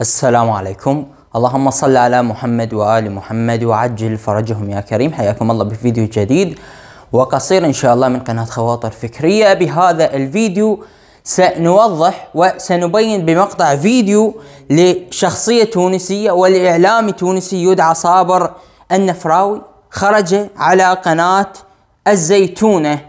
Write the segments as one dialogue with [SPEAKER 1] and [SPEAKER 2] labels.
[SPEAKER 1] السلام عليكم اللهم صل على محمد وآل محمد وعجل فرجهم يا كريم حياكم الله بفيديو جديد وقصير إن شاء الله من قناة خواطر فكرية بهذا الفيديو سنوضح وسنبين بمقطع فيديو لشخصية تونسية والإعلام تونسي يدعى صابر النفراوي خرج على قناة الزيتونة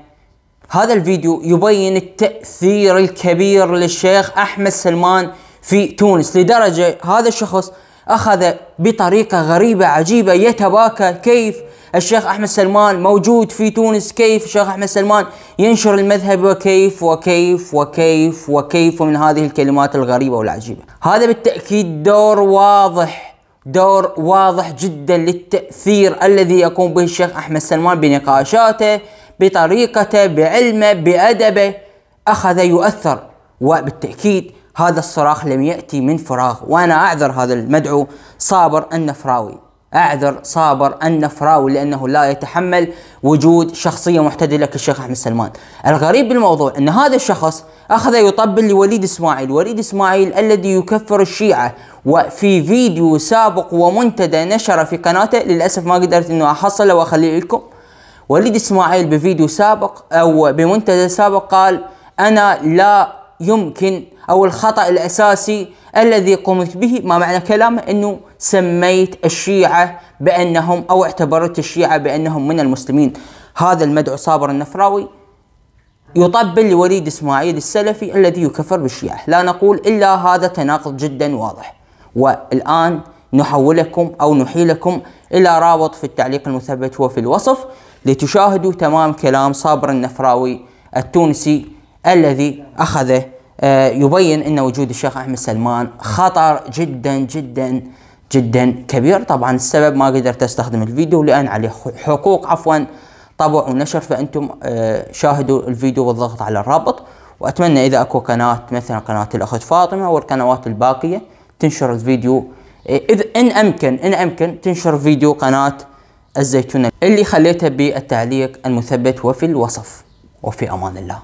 [SPEAKER 1] هذا الفيديو يبين التأثير الكبير للشيخ أحمد سلمان في تونس لدرجة هذا الشخص أخذ بطريقة غريبة عجيبة يتباكى كيف الشيخ أحمد سلمان موجود في تونس كيف الشيخ أحمد سلمان ينشر المذهب وكيف وكيف وكيف وكيف ومن هذه الكلمات الغريبة والعجيبة هذا بالتأكيد دور واضح دور واضح جدا للتأثير الذي يقوم به الشيخ أحمد سلمان بنقاشاته بطريقته بعلمه بأدبه أخذ يؤثر وبالتأكيد هذا الصراخ لم يأتي من فراغ وأنا أعذر هذا المدعو صابر النفراوي أعذر صابر النفراوي لأنه لا يتحمل وجود شخصية محتدلة كالشيخ أحمد سلمان الغريب بالموضوع أن هذا الشخص أخذ يطبل لوليد إسماعيل وليد إسماعيل الذي يكفر الشيعة وفي فيديو سابق ومنتدى نشره في قناته للأسف ما قدرت أنه أحصله وأخليه لكم وليد إسماعيل بفيديو سابق أو بمنتدى سابق قال أنا لا يمكن او الخطا الاساسي الذي قمت به ما معنى كلامه انه سميت الشيعه بانهم او اعتبرت الشيعه بانهم من المسلمين هذا المدعو صابر النفراوي يطبل لوليد اسماعيل السلفي الذي يكفر بالشيعه لا نقول الا هذا تناقض جدا واضح والان نحولكم او نحيلكم الى رابط في التعليق المثبت وفي الوصف لتشاهدوا تمام كلام صابر النفراوي التونسي الذي أخذه آه، يبين أن وجود الشيخ أحمد سلمان خطر جدا جدا جدا كبير طبعا السبب ما قدرت أستخدم الفيديو لأن عليه حقوق عفوا طبع ونشر فأنتم آه، شاهدوا الفيديو بالضغط على الرابط وأتمنى إذا أكو قناة مثلا قناة الأخت فاطمة والقنوات الباقية تنشر الفيديو إذ إن أمكن إن أمكن تنشر فيديو قناة الزيتونة اللي خليتها بالتعليق المثبت وفي الوصف وفي أمان الله